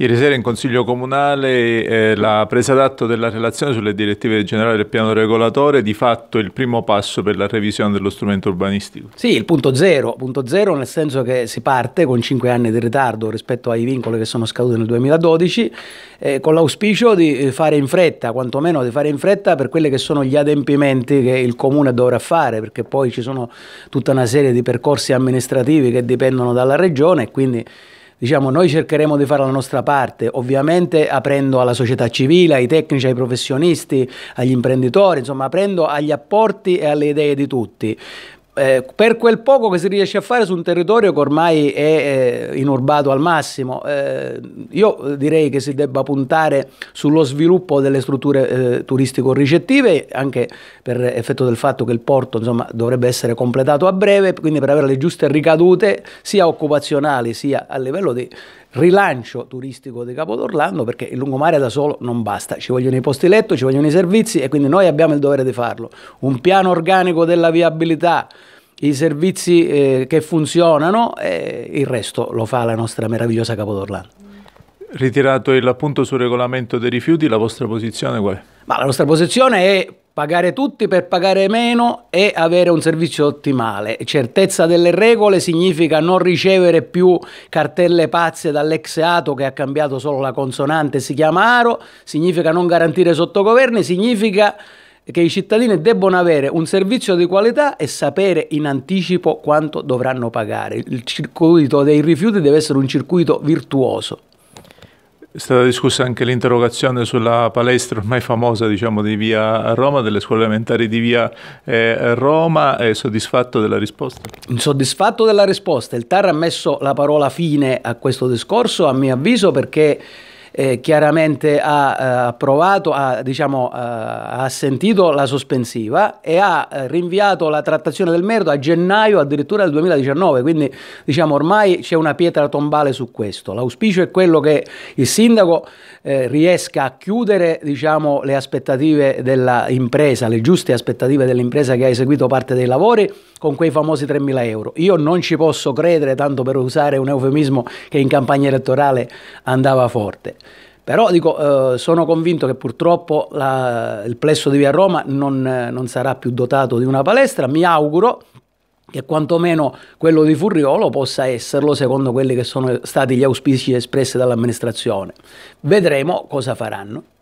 Ieri sera in Consiglio Comunale eh, la presa d'atto della relazione sulle direttive generali del piano regolatore è di fatto il primo passo per la revisione dello strumento urbanistico. Sì, il punto zero, punto zero nel senso che si parte con cinque anni di ritardo rispetto ai vincoli che sono scaduti nel 2012 eh, con l'auspicio di eh, fare in fretta, quantomeno di fare in fretta per quelli che sono gli adempimenti che il Comune dovrà fare perché poi ci sono tutta una serie di percorsi amministrativi che dipendono dalla Regione e quindi Diciamo, noi cercheremo di fare la nostra parte, ovviamente aprendo alla società civile, ai tecnici, ai professionisti, agli imprenditori, insomma aprendo agli apporti e alle idee di tutti eh, per quel poco che si riesce a fare su un territorio che ormai è eh, inurbato al massimo, eh, io direi che si debba puntare sullo sviluppo delle strutture eh, turistico-ricettive, anche per effetto del fatto che il porto insomma, dovrebbe essere completato a breve, quindi per avere le giuste ricadute sia occupazionali sia a livello di rilancio turistico di Capodorlando perché il lungomare da solo non basta, ci vogliono i posti letto, ci vogliono i servizi e quindi noi abbiamo il dovere di farlo. Un piano organico della viabilità, i servizi eh, che funzionano e eh, il resto lo fa la nostra meravigliosa Capodorlando. Ritirato il appunto sul regolamento dei rifiuti, la vostra posizione qual è? Ma la nostra posizione è pagare tutti per pagare meno e avere un servizio ottimale. Certezza delle regole significa non ricevere più cartelle pazze dall'ex ATO che ha cambiato solo la consonante, e si chiama ARO, significa non garantire sottogoverni, significa che i cittadini debbono avere un servizio di qualità e sapere in anticipo quanto dovranno pagare. Il circuito dei rifiuti deve essere un circuito virtuoso. È stata discussa anche l'interrogazione sulla palestra ormai famosa diciamo, di via Roma, delle scuole elementari di via eh, Roma. È soddisfatto della risposta? Insoddisfatto della risposta. Il TAR ha messo la parola fine a questo discorso, a mio avviso, perché eh, chiaramente ha eh, approvato, ha, diciamo, eh, ha assentito la sospensiva e ha eh, rinviato la trattazione del merito a gennaio addirittura del 2019, quindi diciamo, ormai c'è una pietra tombale su questo. L'auspicio è quello che il sindaco eh, riesca a chiudere diciamo, le aspettative dell'impresa, le giuste aspettative dell'impresa che ha eseguito parte dei lavori con quei famosi 3.000 euro. Io non ci posso credere, tanto per usare un eufemismo che in campagna elettorale andava forte. Però dico, eh, sono convinto che purtroppo la, il plesso di Via Roma non, eh, non sarà più dotato di una palestra. Mi auguro che quantomeno quello di Furriolo possa esserlo secondo quelli che sono stati gli auspici espressi dall'amministrazione. Vedremo cosa faranno.